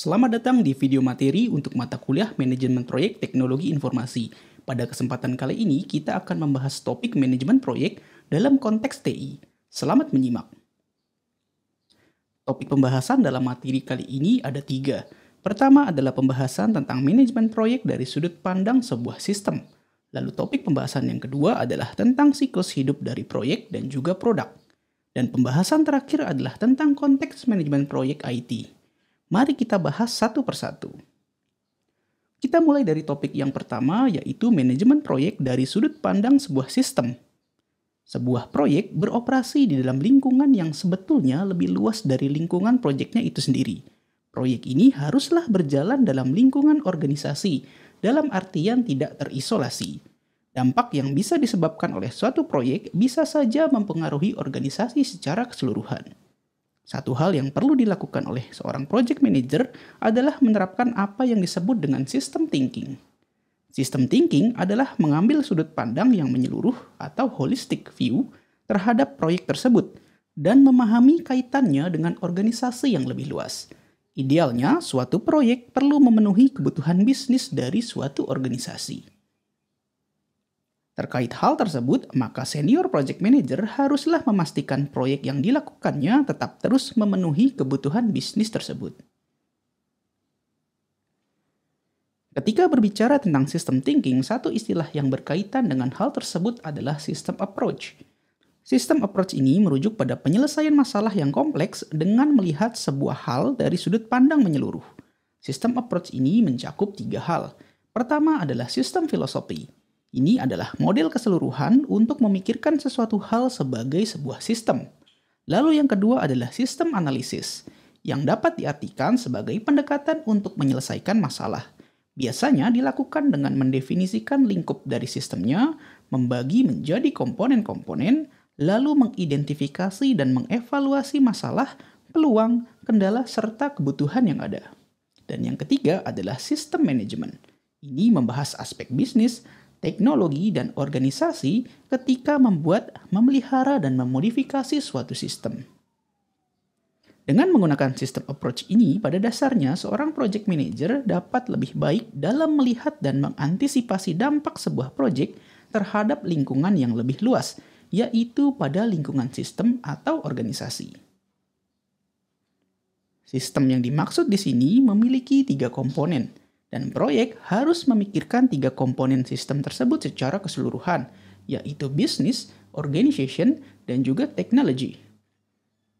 Selamat datang di video materi untuk mata kuliah Manajemen Proyek Teknologi Informasi. Pada kesempatan kali ini, kita akan membahas topik manajemen proyek dalam konteks TI. Selamat menyimak. Topik pembahasan dalam materi kali ini ada tiga. Pertama adalah pembahasan tentang manajemen proyek dari sudut pandang sebuah sistem. Lalu topik pembahasan yang kedua adalah tentang siklus hidup dari proyek dan juga produk. Dan pembahasan terakhir adalah tentang konteks manajemen proyek IT. Mari kita bahas satu persatu. Kita mulai dari topik yang pertama, yaitu manajemen proyek dari sudut pandang sebuah sistem. Sebuah proyek beroperasi di dalam lingkungan yang sebetulnya lebih luas dari lingkungan proyeknya itu sendiri. Proyek ini haruslah berjalan dalam lingkungan organisasi, dalam artian tidak terisolasi. Dampak yang bisa disebabkan oleh suatu proyek bisa saja mempengaruhi organisasi secara keseluruhan. Satu hal yang perlu dilakukan oleh seorang project manager adalah menerapkan apa yang disebut dengan sistem thinking. Sistem thinking adalah mengambil sudut pandang yang menyeluruh atau holistic view terhadap proyek tersebut dan memahami kaitannya dengan organisasi yang lebih luas. Idealnya, suatu proyek perlu memenuhi kebutuhan bisnis dari suatu organisasi. Terkait hal tersebut, maka senior project manager haruslah memastikan proyek yang dilakukannya tetap terus memenuhi kebutuhan bisnis tersebut. Ketika berbicara tentang sistem thinking, satu istilah yang berkaitan dengan hal tersebut adalah sistem approach. Sistem approach ini merujuk pada penyelesaian masalah yang kompleks dengan melihat sebuah hal dari sudut pandang menyeluruh. Sistem approach ini mencakup tiga hal. Pertama adalah sistem filosofi, ini adalah model keseluruhan untuk memikirkan sesuatu hal sebagai sebuah sistem. Lalu yang kedua adalah sistem analisis, yang dapat diartikan sebagai pendekatan untuk menyelesaikan masalah. Biasanya dilakukan dengan mendefinisikan lingkup dari sistemnya, membagi menjadi komponen-komponen, lalu mengidentifikasi dan mengevaluasi masalah, peluang, kendala, serta kebutuhan yang ada. Dan yang ketiga adalah sistem manajemen. Ini membahas aspek bisnis, teknologi, dan organisasi ketika membuat, memelihara, dan memodifikasi suatu sistem. Dengan menggunakan sistem approach ini, pada dasarnya seorang project manager dapat lebih baik dalam melihat dan mengantisipasi dampak sebuah project terhadap lingkungan yang lebih luas, yaitu pada lingkungan sistem atau organisasi. Sistem yang dimaksud di sini memiliki tiga komponen, dan proyek harus memikirkan tiga komponen sistem tersebut secara keseluruhan, yaitu bisnis, organization, dan juga teknologi.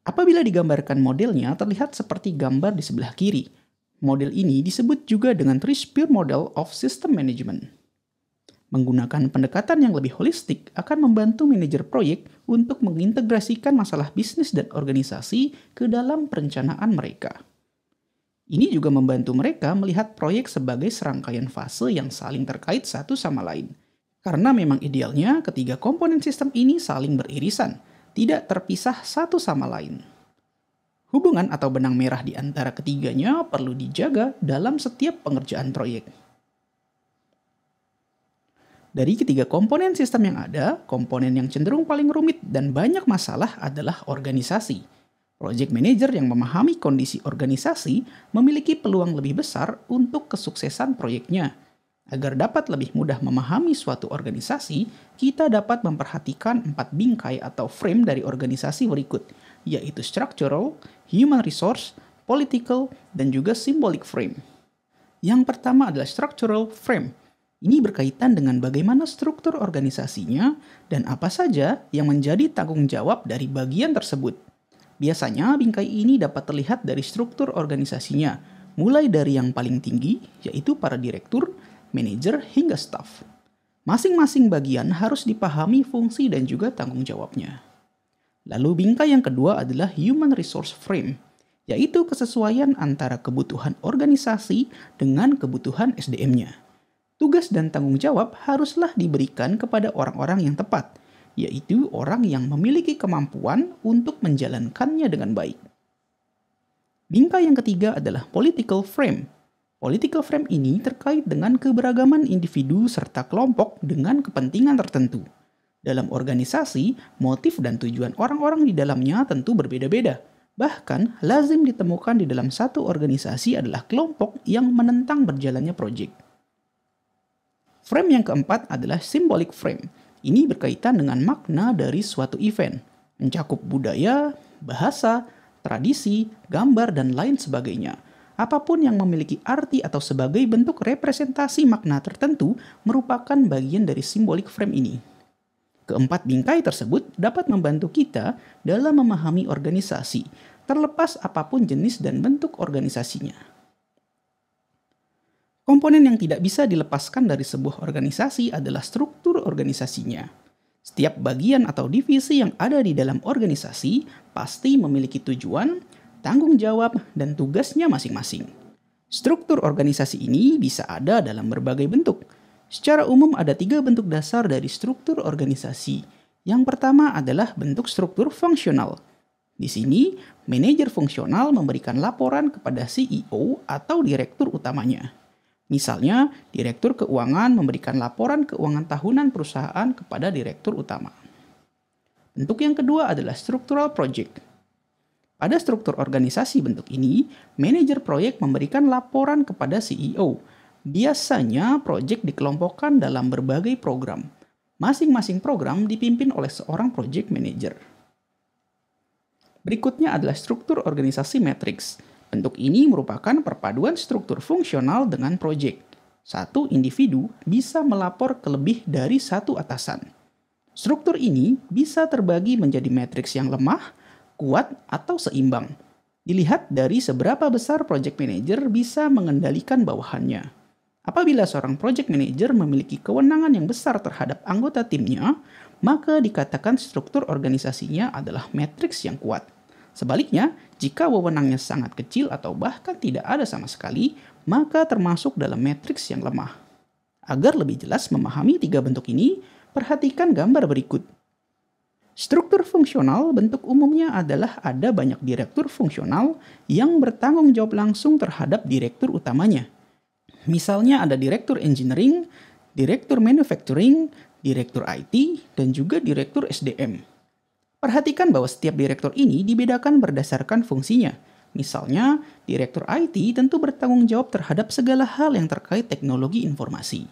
Apabila digambarkan modelnya, terlihat seperti gambar di sebelah kiri. Model ini disebut juga dengan Three Model of System Management. Menggunakan pendekatan yang lebih holistik akan membantu manajer proyek untuk mengintegrasikan masalah bisnis dan organisasi ke dalam perencanaan mereka. Ini juga membantu mereka melihat proyek sebagai serangkaian fase yang saling terkait satu sama lain. Karena memang idealnya ketiga komponen sistem ini saling beririsan, tidak terpisah satu sama lain. Hubungan atau benang merah di antara ketiganya perlu dijaga dalam setiap pengerjaan proyek. Dari ketiga komponen sistem yang ada, komponen yang cenderung paling rumit dan banyak masalah adalah organisasi Project manager yang memahami kondisi organisasi memiliki peluang lebih besar untuk kesuksesan proyeknya. Agar dapat lebih mudah memahami suatu organisasi, kita dapat memperhatikan empat bingkai atau frame dari organisasi berikut, yaitu structural, human resource, political, dan juga symbolic frame. Yang pertama adalah structural frame. Ini berkaitan dengan bagaimana struktur organisasinya dan apa saja yang menjadi tanggung jawab dari bagian tersebut. Biasanya bingkai ini dapat terlihat dari struktur organisasinya, mulai dari yang paling tinggi, yaitu para direktur, manajer, hingga staff. Masing-masing bagian harus dipahami fungsi dan juga tanggung jawabnya. Lalu bingkai yang kedua adalah human resource frame, yaitu kesesuaian antara kebutuhan organisasi dengan kebutuhan SDM-nya. Tugas dan tanggung jawab haruslah diberikan kepada orang-orang yang tepat – yaitu orang yang memiliki kemampuan untuk menjalankannya dengan baik. Bingkai yang ketiga adalah political frame. Political frame ini terkait dengan keberagaman individu serta kelompok dengan kepentingan tertentu. Dalam organisasi, motif dan tujuan orang-orang di dalamnya tentu berbeda-beda. Bahkan, lazim ditemukan di dalam satu organisasi adalah kelompok yang menentang berjalannya proyek. Frame yang keempat adalah symbolic frame ini berkaitan dengan makna dari suatu event, mencakup budaya, bahasa, tradisi, gambar, dan lain sebagainya. Apapun yang memiliki arti atau sebagai bentuk representasi makna tertentu merupakan bagian dari simbolik frame ini. Keempat bingkai tersebut dapat membantu kita dalam memahami organisasi, terlepas apapun jenis dan bentuk organisasinya. Komponen yang tidak bisa dilepaskan dari sebuah organisasi adalah struktur organisasinya. Setiap bagian atau divisi yang ada di dalam organisasi pasti memiliki tujuan, tanggung jawab, dan tugasnya masing-masing. Struktur organisasi ini bisa ada dalam berbagai bentuk. Secara umum ada tiga bentuk dasar dari struktur organisasi. Yang pertama adalah bentuk struktur fungsional. Di sini, manajer fungsional memberikan laporan kepada CEO atau direktur utamanya. Misalnya, direktur keuangan memberikan laporan keuangan tahunan perusahaan kepada direktur utama. Bentuk yang kedua adalah structural project. Pada struktur organisasi bentuk ini, manajer proyek memberikan laporan kepada CEO. Biasanya, proyek dikelompokkan dalam berbagai program. Masing-masing program dipimpin oleh seorang project manager. Berikutnya adalah struktur organisasi matriks. Bentuk ini merupakan perpaduan struktur fungsional dengan proyek. Satu individu bisa melapor ke lebih dari satu atasan. Struktur ini bisa terbagi menjadi matriks yang lemah, kuat, atau seimbang. Dilihat dari seberapa besar project manager bisa mengendalikan bawahannya. Apabila seorang project manager memiliki kewenangan yang besar terhadap anggota timnya, maka dikatakan struktur organisasinya adalah matriks yang kuat. Sebaliknya, jika wewenangnya sangat kecil atau bahkan tidak ada sama sekali, maka termasuk dalam matriks yang lemah. Agar lebih jelas memahami tiga bentuk ini, perhatikan gambar berikut. Struktur fungsional bentuk umumnya adalah ada banyak direktur fungsional yang bertanggung jawab langsung terhadap direktur utamanya. Misalnya ada direktur engineering, direktur manufacturing, direktur IT, dan juga direktur SDM. Perhatikan bahwa setiap direktur ini dibedakan berdasarkan fungsinya. Misalnya, direktur IT tentu bertanggung jawab terhadap segala hal yang terkait teknologi informasi.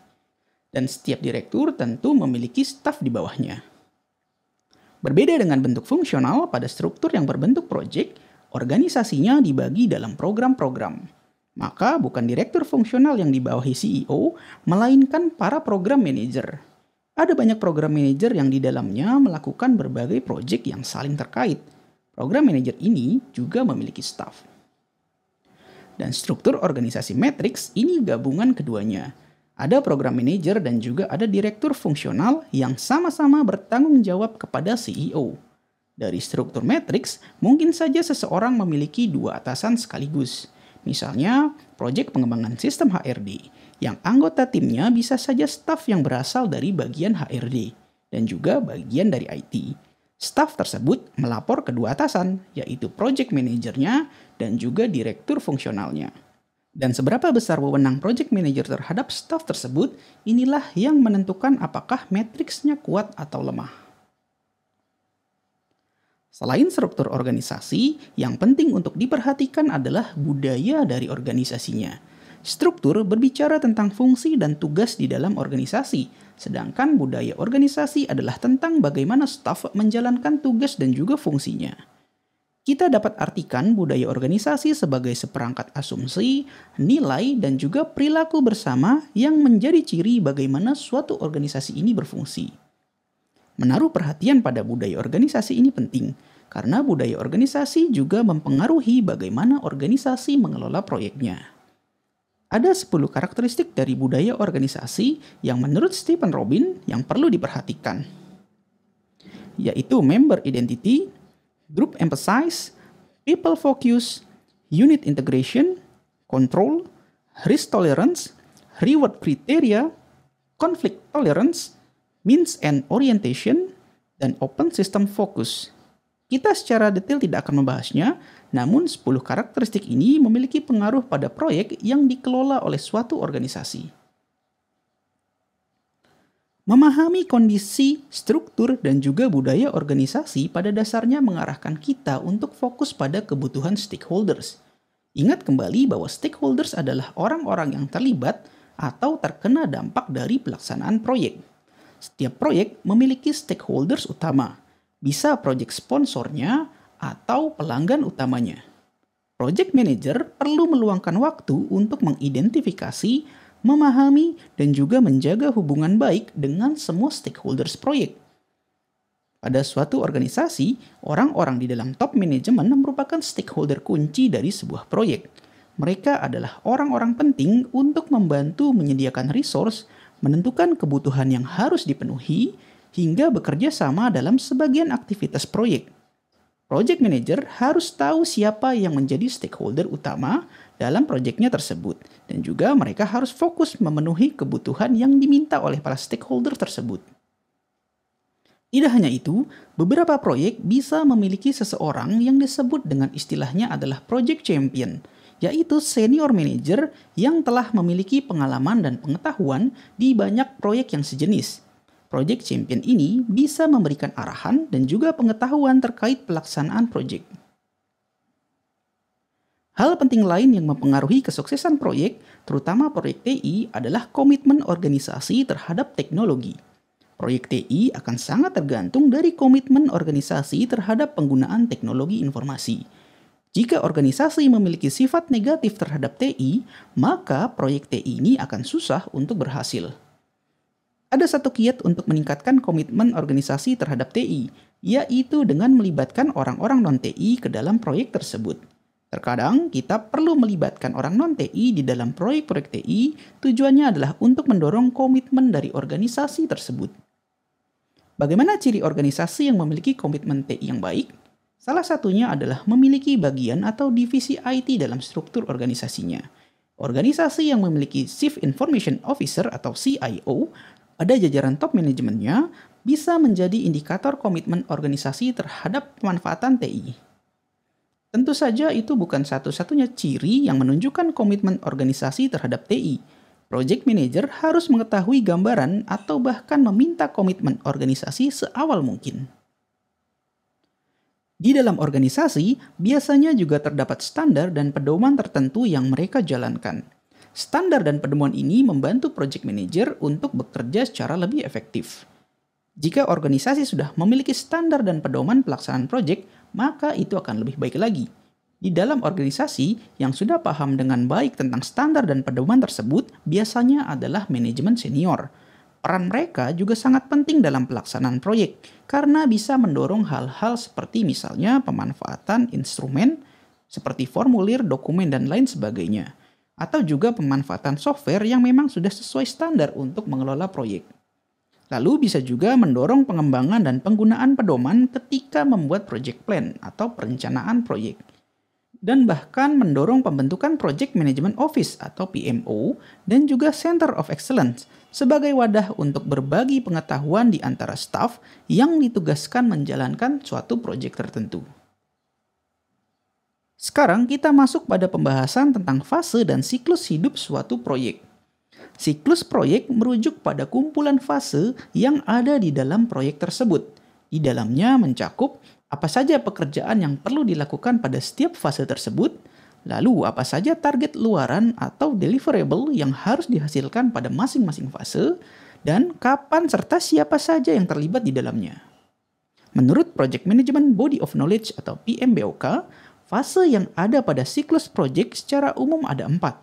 Dan setiap direktur tentu memiliki staf di bawahnya. Berbeda dengan bentuk fungsional pada struktur yang berbentuk proyek, organisasinya dibagi dalam program-program. Maka bukan direktur fungsional yang dibawahi CEO, melainkan para program manager. Ada banyak program manager yang di dalamnya melakukan berbagai proyek yang saling terkait. Program manager ini juga memiliki staff. Dan struktur organisasi matrix ini gabungan keduanya. Ada program manager dan juga ada direktur fungsional yang sama-sama bertanggung jawab kepada CEO. Dari struktur matrix mungkin saja seseorang memiliki dua atasan sekaligus. Misalnya, proyek pengembangan sistem HRD, yang anggota timnya bisa saja staf yang berasal dari bagian HRD dan juga bagian dari IT. Staf tersebut melapor kedua atasan, yaitu project manajernya dan juga direktur fungsionalnya. Dan seberapa besar wewenang project manager terhadap staf tersebut, inilah yang menentukan apakah matriksnya kuat atau lemah. Selain struktur organisasi, yang penting untuk diperhatikan adalah budaya dari organisasinya. Struktur berbicara tentang fungsi dan tugas di dalam organisasi, sedangkan budaya organisasi adalah tentang bagaimana staf menjalankan tugas dan juga fungsinya. Kita dapat artikan budaya organisasi sebagai seperangkat asumsi, nilai, dan juga perilaku bersama yang menjadi ciri bagaimana suatu organisasi ini berfungsi. Menaruh perhatian pada budaya organisasi ini penting, karena budaya organisasi juga mempengaruhi bagaimana organisasi mengelola proyeknya. Ada 10 karakteristik dari budaya organisasi yang menurut Stephen Robin yang perlu diperhatikan, yaitu member identity, group emphasize, people focus, unit integration, control, risk tolerance, reward criteria, conflict tolerance, means and orientation, dan open system focus. Kita secara detail tidak akan membahasnya, namun 10 karakteristik ini memiliki pengaruh pada proyek yang dikelola oleh suatu organisasi. Memahami kondisi, struktur, dan juga budaya organisasi pada dasarnya mengarahkan kita untuk fokus pada kebutuhan stakeholders. Ingat kembali bahwa stakeholders adalah orang-orang yang terlibat atau terkena dampak dari pelaksanaan proyek. Setiap proyek memiliki stakeholders utama, bisa proyek sponsornya atau pelanggan utamanya. Project manager perlu meluangkan waktu untuk mengidentifikasi, memahami, dan juga menjaga hubungan baik dengan semua stakeholders proyek. Pada suatu organisasi, orang-orang di dalam top management merupakan stakeholder kunci dari sebuah proyek. Mereka adalah orang-orang penting untuk membantu menyediakan resource menentukan kebutuhan yang harus dipenuhi, hingga bekerja sama dalam sebagian aktivitas proyek. Project manager harus tahu siapa yang menjadi stakeholder utama dalam proyeknya tersebut, dan juga mereka harus fokus memenuhi kebutuhan yang diminta oleh para stakeholder tersebut. Tidak hanya itu, beberapa proyek bisa memiliki seseorang yang disebut dengan istilahnya adalah project champion – yaitu senior manager yang telah memiliki pengalaman dan pengetahuan di banyak proyek yang sejenis. Project Champion ini bisa memberikan arahan dan juga pengetahuan terkait pelaksanaan proyek. Hal penting lain yang mempengaruhi kesuksesan proyek, terutama proyek TI, adalah komitmen organisasi terhadap teknologi. Proyek TI akan sangat tergantung dari komitmen organisasi terhadap penggunaan teknologi informasi jika organisasi memiliki sifat negatif terhadap TI, maka proyek TI ini akan susah untuk berhasil. Ada satu kiat untuk meningkatkan komitmen organisasi terhadap TI, yaitu dengan melibatkan orang-orang non-TI ke dalam proyek tersebut. Terkadang kita perlu melibatkan orang non-TI di dalam proyek-proyek TI, tujuannya adalah untuk mendorong komitmen dari organisasi tersebut. Bagaimana ciri organisasi yang memiliki komitmen TI yang baik? Salah satunya adalah memiliki bagian atau divisi IT dalam struktur organisasinya. Organisasi yang memiliki Chief Information Officer atau CIO pada jajaran top manajemennya bisa menjadi indikator komitmen organisasi terhadap pemanfaatan TI. Tentu saja itu bukan satu-satunya ciri yang menunjukkan komitmen organisasi terhadap TI. Project manager harus mengetahui gambaran atau bahkan meminta komitmen organisasi seawal mungkin. Di dalam organisasi, biasanya juga terdapat standar dan pedoman tertentu yang mereka jalankan. Standar dan pedoman ini membantu project manager untuk bekerja secara lebih efektif. Jika organisasi sudah memiliki standar dan pedoman pelaksanaan project, maka itu akan lebih baik lagi. Di dalam organisasi yang sudah paham dengan baik tentang standar dan pedoman tersebut, biasanya adalah manajemen senior Peran mereka juga sangat penting dalam pelaksanaan proyek karena bisa mendorong hal-hal seperti misalnya pemanfaatan instrumen seperti formulir, dokumen, dan lain sebagainya. Atau juga pemanfaatan software yang memang sudah sesuai standar untuk mengelola proyek. Lalu bisa juga mendorong pengembangan dan penggunaan pedoman ketika membuat project plan atau perencanaan proyek. Dan bahkan mendorong pembentukan Project Management Office atau PMO dan juga Center of Excellence sebagai wadah untuk berbagi pengetahuan di antara staf yang ditugaskan menjalankan suatu proyek tertentu. Sekarang kita masuk pada pembahasan tentang fase dan siklus hidup suatu proyek. Siklus proyek merujuk pada kumpulan fase yang ada di dalam proyek tersebut. Di dalamnya mencakup apa saja pekerjaan yang perlu dilakukan pada setiap fase tersebut, Lalu, apa saja target luaran atau deliverable yang harus dihasilkan pada masing-masing fase, dan kapan serta siapa saja yang terlibat di dalamnya. Menurut Project Management Body of Knowledge atau PMBOK, fase yang ada pada siklus project secara umum ada empat.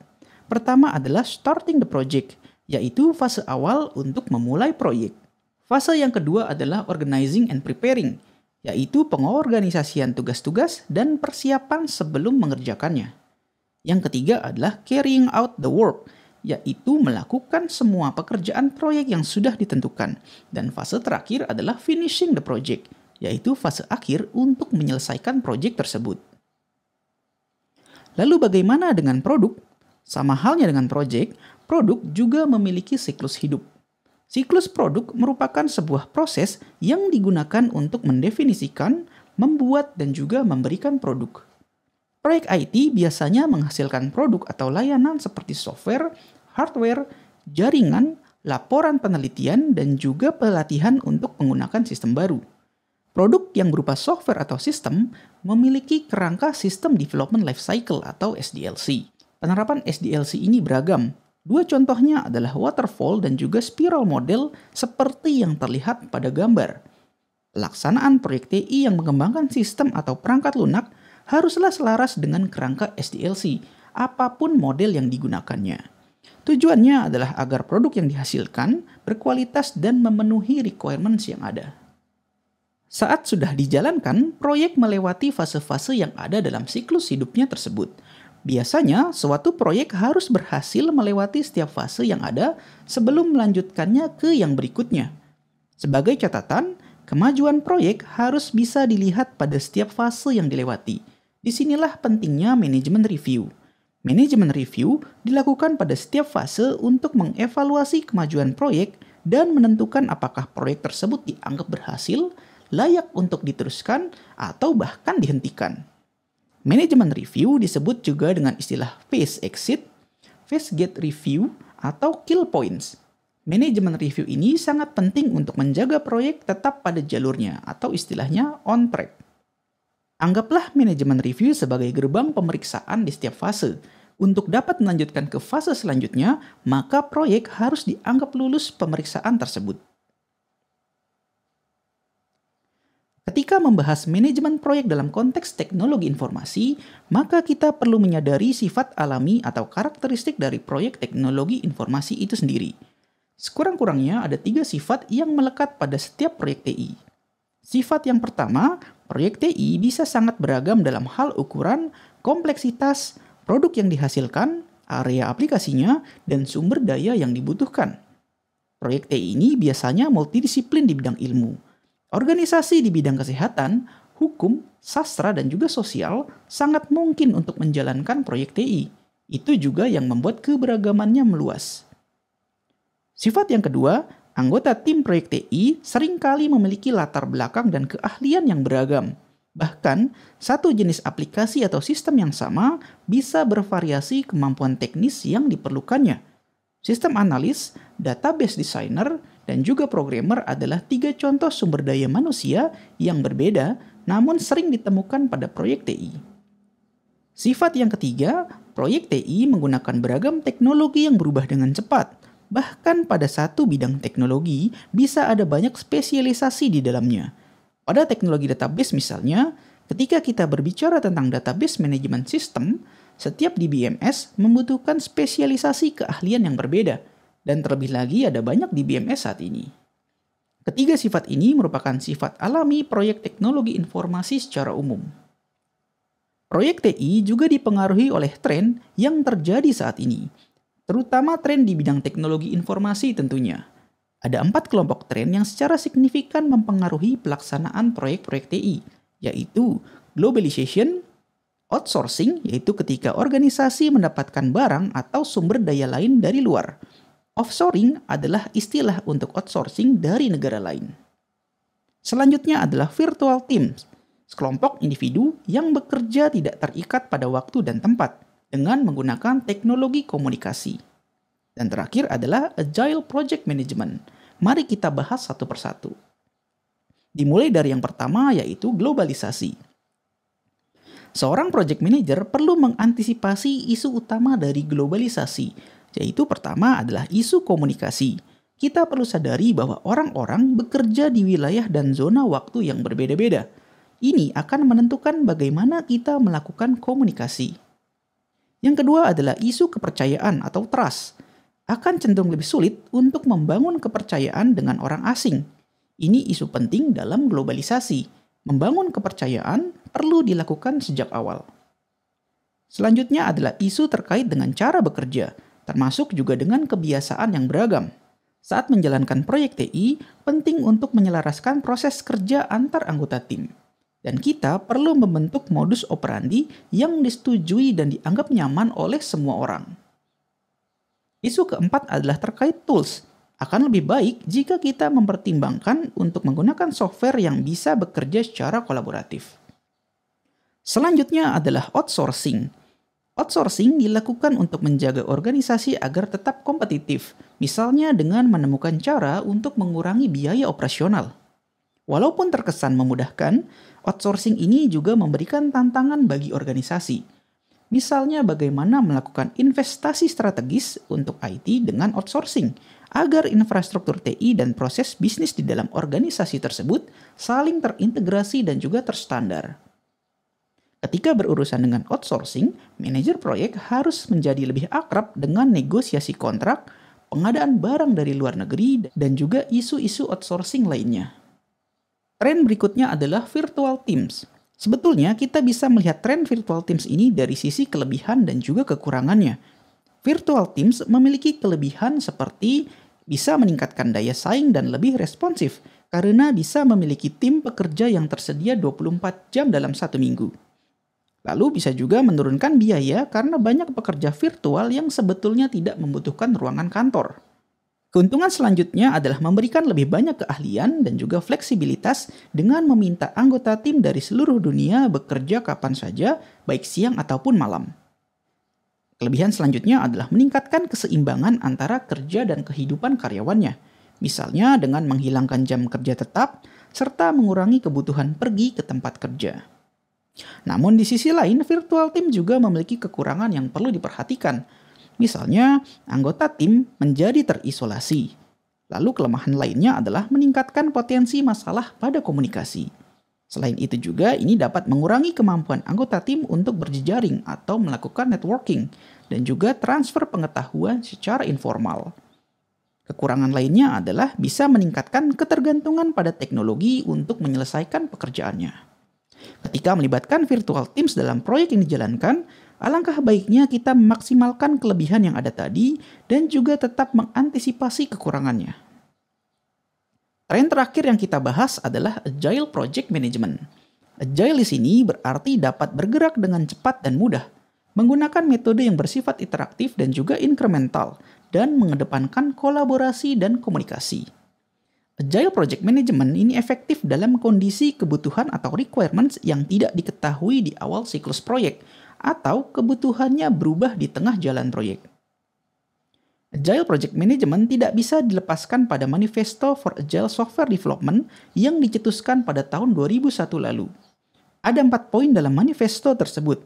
Pertama adalah starting the project, yaitu fase awal untuk memulai proyek. Fase yang kedua adalah organizing and preparing, yaitu pengorganisasian tugas-tugas dan persiapan sebelum mengerjakannya. Yang ketiga adalah carrying out the work, yaitu melakukan semua pekerjaan proyek yang sudah ditentukan. Dan fase terakhir adalah finishing the project, yaitu fase akhir untuk menyelesaikan proyek tersebut. Lalu bagaimana dengan produk? Sama halnya dengan proyek, produk juga memiliki siklus hidup Siklus produk merupakan sebuah proses yang digunakan untuk mendefinisikan, membuat, dan juga memberikan produk. Proyek IT biasanya menghasilkan produk atau layanan seperti software, hardware, jaringan, laporan penelitian, dan juga pelatihan untuk menggunakan sistem baru. Produk yang berupa software atau sistem memiliki kerangka sistem Development Lifecycle atau SDLC. Penerapan SDLC ini beragam, Dua contohnya adalah waterfall dan juga spiral model seperti yang terlihat pada gambar. Pelaksanaan proyek TI yang mengembangkan sistem atau perangkat lunak haruslah selaras dengan kerangka SDLC, apapun model yang digunakannya. Tujuannya adalah agar produk yang dihasilkan berkualitas dan memenuhi requirements yang ada. Saat sudah dijalankan, proyek melewati fase-fase yang ada dalam siklus hidupnya tersebut – Biasanya, suatu proyek harus berhasil melewati setiap fase yang ada sebelum melanjutkannya ke yang berikutnya. Sebagai catatan, kemajuan proyek harus bisa dilihat pada setiap fase yang dilewati. Disinilah pentingnya manajemen review. Manajemen review dilakukan pada setiap fase untuk mengevaluasi kemajuan proyek dan menentukan apakah proyek tersebut dianggap berhasil, layak untuk diteruskan, atau bahkan dihentikan. Manajemen review disebut juga dengan istilah phase exit, phase gate review, atau kill points. Manajemen review ini sangat penting untuk menjaga proyek tetap pada jalurnya atau istilahnya on track. Anggaplah manajemen review sebagai gerbang pemeriksaan di setiap fase. Untuk dapat melanjutkan ke fase selanjutnya, maka proyek harus dianggap lulus pemeriksaan tersebut. Ketika membahas manajemen proyek dalam konteks teknologi informasi, maka kita perlu menyadari sifat alami atau karakteristik dari proyek teknologi informasi itu sendiri. Sekurang-kurangnya ada tiga sifat yang melekat pada setiap proyek TI. Sifat yang pertama, proyek TI bisa sangat beragam dalam hal ukuran, kompleksitas, produk yang dihasilkan, area aplikasinya, dan sumber daya yang dibutuhkan. Proyek TI ini biasanya multidisiplin di bidang ilmu, Organisasi di bidang kesehatan, hukum, sastra, dan juga sosial sangat mungkin untuk menjalankan proyek TI. Itu juga yang membuat keberagamannya meluas. Sifat yang kedua, anggota tim proyek TI seringkali memiliki latar belakang dan keahlian yang beragam. Bahkan, satu jenis aplikasi atau sistem yang sama bisa bervariasi kemampuan teknis yang diperlukannya. Sistem analis, database designer, dan juga programmer adalah tiga contoh sumber daya manusia yang berbeda namun sering ditemukan pada proyek TI. Sifat yang ketiga, proyek TI menggunakan beragam teknologi yang berubah dengan cepat. Bahkan pada satu bidang teknologi bisa ada banyak spesialisasi di dalamnya. Pada teknologi database misalnya, ketika kita berbicara tentang database management system, setiap DBMS membutuhkan spesialisasi keahlian yang berbeda – dan terlebih lagi ada banyak di BMS saat ini. Ketiga sifat ini merupakan sifat alami proyek teknologi informasi secara umum. Proyek TI juga dipengaruhi oleh tren yang terjadi saat ini, terutama tren di bidang teknologi informasi tentunya. Ada empat kelompok tren yang secara signifikan mempengaruhi pelaksanaan proyek-proyek TI, yaitu globalization, outsourcing, yaitu ketika organisasi mendapatkan barang atau sumber daya lain dari luar, Offshoring adalah istilah untuk outsourcing dari negara lain. Selanjutnya adalah virtual teams, sekelompok individu yang bekerja tidak terikat pada waktu dan tempat dengan menggunakan teknologi komunikasi. Dan terakhir adalah agile project management. Mari kita bahas satu persatu. Dimulai dari yang pertama yaitu globalisasi. Seorang project manager perlu mengantisipasi isu utama dari globalisasi yaitu pertama adalah isu komunikasi. Kita perlu sadari bahwa orang-orang bekerja di wilayah dan zona waktu yang berbeda-beda. Ini akan menentukan bagaimana kita melakukan komunikasi. Yang kedua adalah isu kepercayaan atau trust. Akan cenderung lebih sulit untuk membangun kepercayaan dengan orang asing. Ini isu penting dalam globalisasi. Membangun kepercayaan perlu dilakukan sejak awal. Selanjutnya adalah isu terkait dengan cara bekerja termasuk juga dengan kebiasaan yang beragam. Saat menjalankan proyek TI, penting untuk menyelaraskan proses kerja antar anggota tim. Dan kita perlu membentuk modus operandi yang disetujui dan dianggap nyaman oleh semua orang. Isu keempat adalah terkait tools. Akan lebih baik jika kita mempertimbangkan untuk menggunakan software yang bisa bekerja secara kolaboratif. Selanjutnya adalah outsourcing Outsourcing dilakukan untuk menjaga organisasi agar tetap kompetitif, misalnya dengan menemukan cara untuk mengurangi biaya operasional. Walaupun terkesan memudahkan, outsourcing ini juga memberikan tantangan bagi organisasi. Misalnya bagaimana melakukan investasi strategis untuk IT dengan outsourcing agar infrastruktur TI dan proses bisnis di dalam organisasi tersebut saling terintegrasi dan juga terstandar. Ketika berurusan dengan outsourcing, manajer proyek harus menjadi lebih akrab dengan negosiasi kontrak, pengadaan barang dari luar negeri, dan juga isu-isu outsourcing lainnya. Tren berikutnya adalah virtual teams. Sebetulnya kita bisa melihat tren virtual teams ini dari sisi kelebihan dan juga kekurangannya. Virtual teams memiliki kelebihan seperti bisa meningkatkan daya saing dan lebih responsif karena bisa memiliki tim pekerja yang tersedia 24 jam dalam satu minggu. Lalu bisa juga menurunkan biaya karena banyak pekerja virtual yang sebetulnya tidak membutuhkan ruangan kantor. Keuntungan selanjutnya adalah memberikan lebih banyak keahlian dan juga fleksibilitas dengan meminta anggota tim dari seluruh dunia bekerja kapan saja, baik siang ataupun malam. Kelebihan selanjutnya adalah meningkatkan keseimbangan antara kerja dan kehidupan karyawannya, misalnya dengan menghilangkan jam kerja tetap serta mengurangi kebutuhan pergi ke tempat kerja. Namun di sisi lain, virtual team juga memiliki kekurangan yang perlu diperhatikan. Misalnya, anggota tim menjadi terisolasi. Lalu kelemahan lainnya adalah meningkatkan potensi masalah pada komunikasi. Selain itu juga, ini dapat mengurangi kemampuan anggota tim untuk berjejaring atau melakukan networking dan juga transfer pengetahuan secara informal. Kekurangan lainnya adalah bisa meningkatkan ketergantungan pada teknologi untuk menyelesaikan pekerjaannya. Ketika melibatkan virtual teams dalam proyek yang dijalankan, alangkah baiknya kita memaksimalkan kelebihan yang ada tadi dan juga tetap mengantisipasi kekurangannya. Tren terakhir yang kita bahas adalah Agile Project Management. Agile di sini berarti dapat bergerak dengan cepat dan mudah, menggunakan metode yang bersifat interaktif dan juga incremental, dan mengedepankan kolaborasi dan komunikasi. Agile Project Management ini efektif dalam kondisi kebutuhan atau requirements yang tidak diketahui di awal siklus proyek atau kebutuhannya berubah di tengah jalan proyek. Agile Project Management tidak bisa dilepaskan pada Manifesto for Agile Software Development yang dicetuskan pada tahun 2001 lalu. Ada empat poin dalam manifesto tersebut,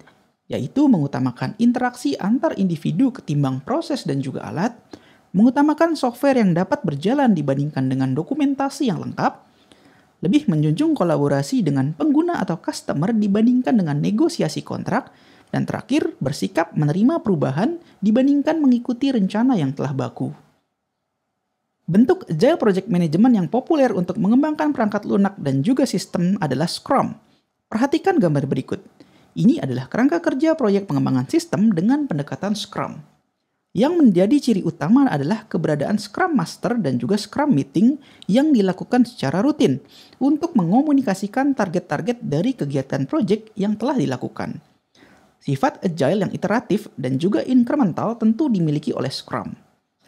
yaitu mengutamakan interaksi antar individu ketimbang proses dan juga alat, mengutamakan software yang dapat berjalan dibandingkan dengan dokumentasi yang lengkap, lebih menjunjung kolaborasi dengan pengguna atau customer dibandingkan dengan negosiasi kontrak, dan terakhir bersikap menerima perubahan dibandingkan mengikuti rencana yang telah baku. Bentuk Agile Project Management yang populer untuk mengembangkan perangkat lunak dan juga sistem adalah Scrum. Perhatikan gambar berikut. Ini adalah kerangka kerja proyek pengembangan sistem dengan pendekatan Scrum. Yang menjadi ciri utama adalah keberadaan Scrum Master dan juga Scrum Meeting yang dilakukan secara rutin untuk mengomunikasikan target-target dari kegiatan proyek yang telah dilakukan. Sifat agile yang iteratif dan juga incremental tentu dimiliki oleh Scrum.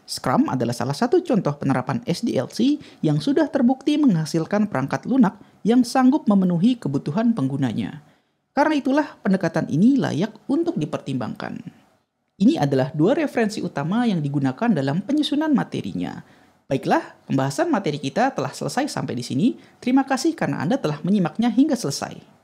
Scrum adalah salah satu contoh penerapan SDLC yang sudah terbukti menghasilkan perangkat lunak yang sanggup memenuhi kebutuhan penggunanya. Karena itulah pendekatan ini layak untuk dipertimbangkan. Ini adalah dua referensi utama yang digunakan dalam penyusunan materinya. Baiklah, pembahasan materi kita telah selesai sampai di sini. Terima kasih karena Anda telah menyimaknya hingga selesai.